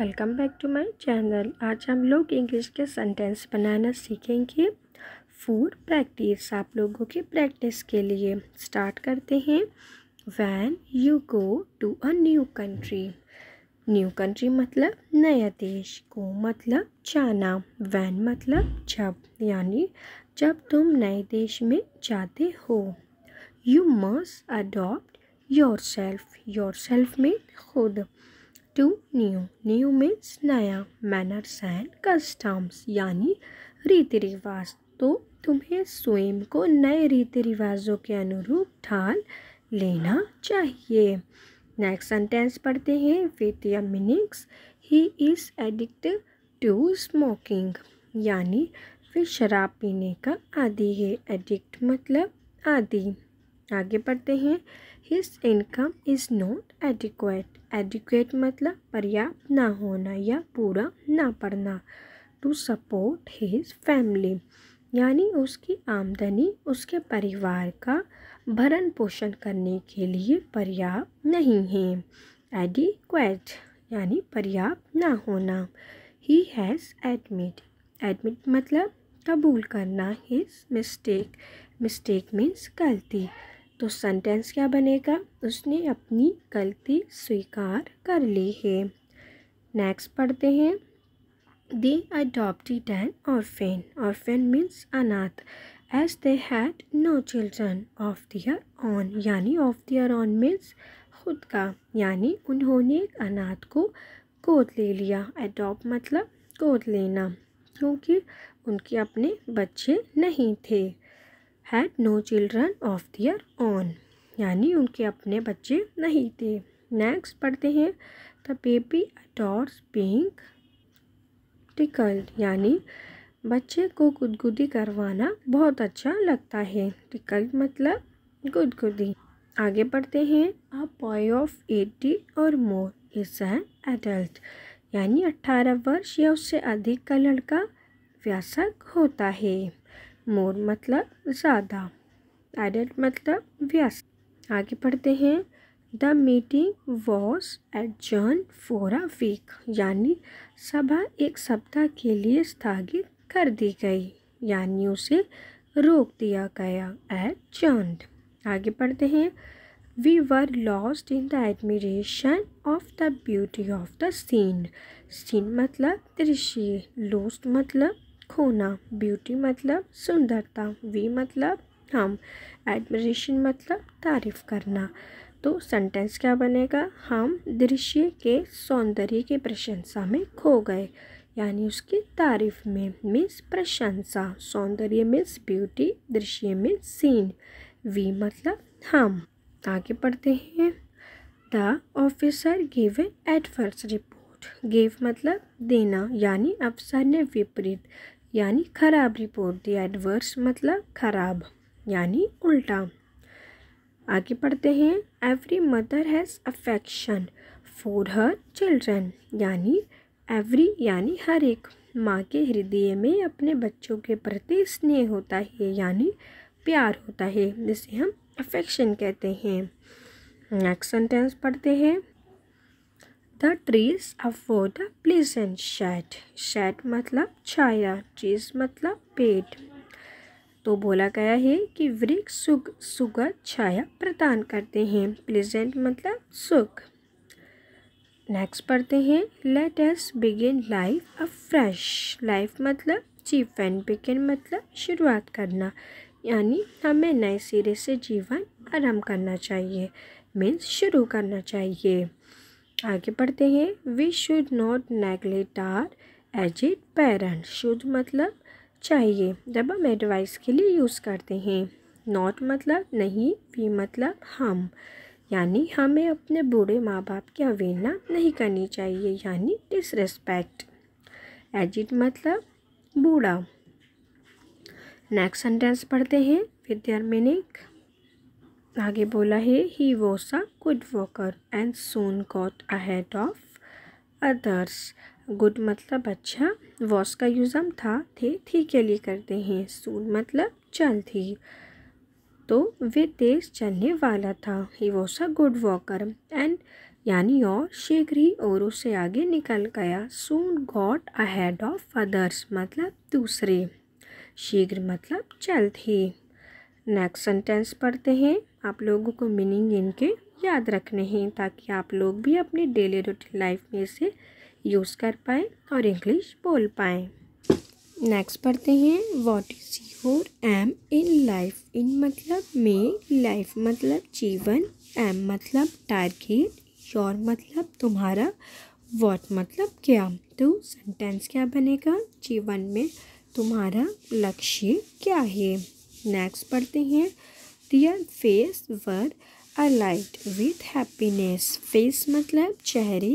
welcome back to my channel आज हम लोग इंग्लिश के सेंटेंस बनाना सीखेंगे फूड प्रैक्टिस आप लोगों की प्रैक्टिस के लिए स्टार्ट करते हैं when you go to a new country new country मतलब नया देश को मतलब जाना वैन मतलब जब यानी जब तुम नए देश में जाते हो you must adopt yourself yourself में खुद टू न्यू न्यू मीन्स नया मैनर्स एंड कस्टम्स यानी रीति रिवाज तो तुम्हें स्वयं को नए रीति रिवाजों के अनुरूप ढाल लेना चाहिए नेक्स्ट सेंटेंस पढ़ते हैं विथ या meanings he is addict to smoking यानी वे शराब पीने का आदि है एडिक्ट मतलब आदि आगे बढ़ते हैं his income is not adequate adequate मतलब पर्याप्त ना होना या पूरा ना पड़ना टू सपोर्ट हिज फैमिली यानी उसकी आमदनी उसके परिवार का भरण पोषण करने के लिए पर्याप्त नहीं है एडिक्वेट यानी पर्याप्त ना होना ही हैज़ एडमिट एडमिट मतलब कबूल करना हिज मिस्टेक मिस्टेक मीन्स गलती तो सेंटेंस क्या बनेगा उसने अपनी गलती स्वीकार कर ली है नेक्स्ट पढ़ते हैं they adopted an orphan orphan means अनाथ as they had no children of their own यानी ऑफ दियर ऑन मीन्स खुद का यानी उन्होंने एक अनाथ को गोद ले लिया अडोप्ट मतलब गोद लेना क्योंकि उनके अपने बच्चे नहीं थे had no children of their own यानी उनके अपने बच्चे नहीं थे नेक्स्ट पढ़ते हैं the baby adores being tickled यानी बच्चे को गुदगुदी करवाना बहुत अच्छा लगता है टिकल्ड मतलब गुदगुदी आगे पढ़ते हैं अ बॉय ऑफ एटी और मोर इज एन एडल्ट यानी अट्ठारह वर्ष या उससे अधिक का लड़का व्यासक होता है मोर मतलब ज़्यादा एडल्ट मतलब व्यस्त आगे पढ़ते हैं the meeting was adjourned for a week यानी सभा एक सप्ताह के लिए स्थगित कर दी गई यानी उसे रोक दिया गया एट जर्न आगे पढ़ते हैं we were lost in the admiration of the beauty of the scene scene मतलब दृश्य लोस्ट मतलब खोना ब्यूटी मतलब सुंदरता वी मतलब हम एडमिरेशन मतलब तारीफ़ करना तो सेंटेंस क्या बनेगा हम दृश्य के सौंदर्य के प्रशंसा में खो गए यानी उसकी तारीफ़ में मीन्स प्रशंसा सौंदर्य मीन्स ब्यूटी दृश्य मीन्स सीन वी मतलब हम आगे पढ़ते हैं the officer give adverse report give मतलब देना यानी अफसर ने विपरीत यानी खराब रिपोर्ट दी एडवर्स मतलब खराब यानी उल्टा आगे पढ़ते हैं every mother has affection for her children यानी एवरी यानी हर एक माँ के हृदय में अपने बच्चों के प्रति स्नेह होता है यानी प्यार होता है जिसे हम अफेक्शन कहते हैं नेक्स्ट सेंटेंस पढ़ते हैं the trees afford the pleasant shade shade मतलब छाया ट्रीज मतलब पेड़ तो बोला गया है कि वृक्ष सुख सुगत छाया प्रदान करते हैं प्लेजेंट मतलब सुख नेक्स्ट पढ़ते हैं let us begin life a fresh life मतलब चीफ एंड बिगिन मतलब शुरुआत करना यानी हमें नए सिरे से जीवन आरम्भ करना चाहिए मीन्स शुरू करना चाहिए आगे पढ़ते हैं we should not neglect our as aged parent should मतलब चाहिए जब हम एडवाइस के लिए यूज़ करते हैं नॉट मतलब नहीं वी मतलब हम यानी हमें अपने बूढ़े माँ बाप की अवहेलना नहीं करनी चाहिए यानी डिसरेस्पेक्ट एज इट मतलब बूढ़ा नेक्स्ट सेंटेंस पढ़ते हैं विद मीनिंग आगे बोला है he was a good walker and soon got ahead of others good मतलब अच्छा वॉस का यूज़ हम था थे थी के लिए करते हैं सोन मतलब चल थी तो वे तेज चलने वाला था he was a good walker and यानी और शीघ्र ही और से आगे निकल गया soon got ahead of others मतलब दूसरे शीघ्र मतलब चल थी नेक्स्ट सेंटेंस पढ़ते हैं आप लोगों को मीनिंग इनके याद रखने हैं ताकि आप लोग भी अपनी डेली रूटीन लाइफ में इसे यूज़ कर पाए और इंग्लिश बोल पाएँ नेक्स्ट पढ़ते हैं what is your aim in life in मतलब मे लाइफ मतलब जीवन एम मतलब टारगेट योर मतलब तुम्हारा व्हाट मतलब क्या तो सेंटेंस क्या बनेगा जीवन में तुम्हारा लक्ष्य क्या है नेक्स्ट पढ़ते हैं their face were alight with happiness face मतलब चेहरे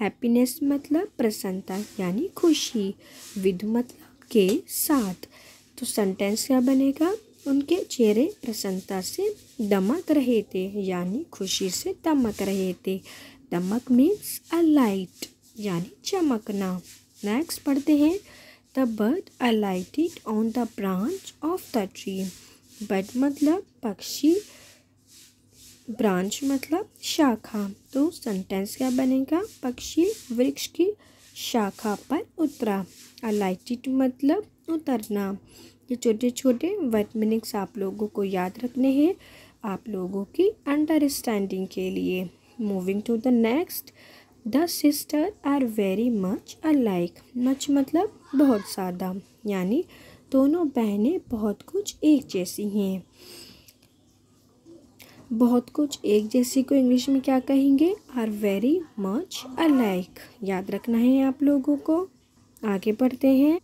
हैप्पीनेस मतलब प्रसन्नता यानी खुशी विद मतलब के साथ तो सेंटेंस क्या बनेगा उनके चेहरे प्रसन्नता से दमक रहे थे यानी खुशी से दमक रहे थे दमक मीन्स अ लाइट यानी चमकना नेक्स्ट पढ़ते हैं the bird alighted on the branch of the tree bird मतलब पक्षी ब्रांच मतलब शाखा तो सेंटेंस क्या बनेगा पक्षी वृक्ष की शाखा पर उतरा अलाइटेड मतलब उतरना ये छोटे छोटे वर्ड मीनिंग्स आप लोगों को याद रखने हैं आप लोगों की अंडरस्टैंडिंग के लिए moving to the next the sister are very much alike much मतलब बहुत ज़्यादा यानी दोनों बहनें बहुत कुछ एक जैसी हैं बहुत कुछ एक जैसी को इंग्लिश में क्या कहेंगे आर वेरी मच अलाइक याद रखना है आप लोगों को आगे बढ़ते हैं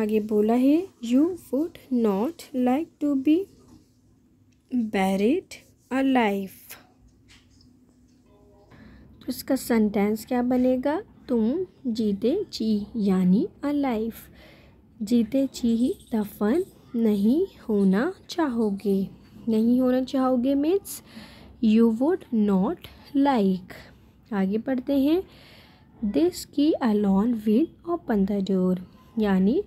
आगे बोला है you would not like to be buried a life उसका सेंटेंस क्या बनेगा तुम जीते जी यानी अलाइफ जीते जी ही दफन नहीं होना चाहोगे नहीं होना चाहोगे means you would not like आगे पढ़ते हैं this key alone with open the door यानी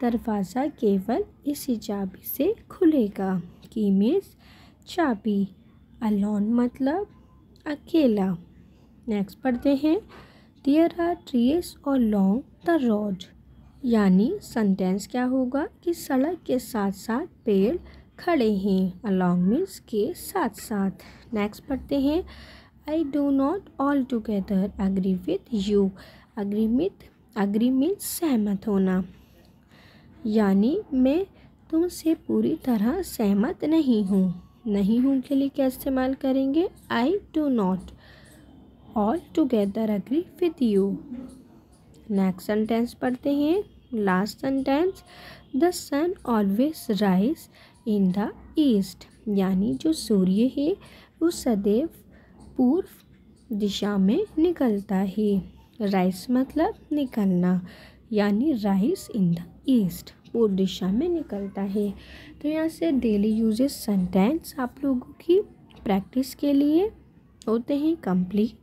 दरवाज़ा केवल इसी चाबी से खुलेगा की मीन्स चाबी अलॉन मतलब अकेला नेक्स्ट पढ़ते हैं there are trees along the road यानी सेंटेंस क्या होगा कि सड़क के साथ साथ पेड़ खड़े हैं अलॉन्ग मीन्स के साथ साथ नेक्स्ट पढ़ते हैं I do not altogether agree with you agree with agree means सहमत होना यानी मैं तुमसे पूरी तरह सहमत नहीं हूँ नहीं हूँ के लिए क्या इस्तेमाल करेंगे I do not altogether agree with you next sentence पढ़ते हैं last sentence the sun always rise in the east यानी जो सूर्य है वो सदैव पूर्व दिशा में निकलता है राइस मतलब निकलना यानी राइस इन द ईस्ट पूर्व दिशा में निकलता है तो यहाँ से डेली यूजेस सेंटेंस आप लोगों की प्रैक्टिस के लिए होते हैं कंप्लीट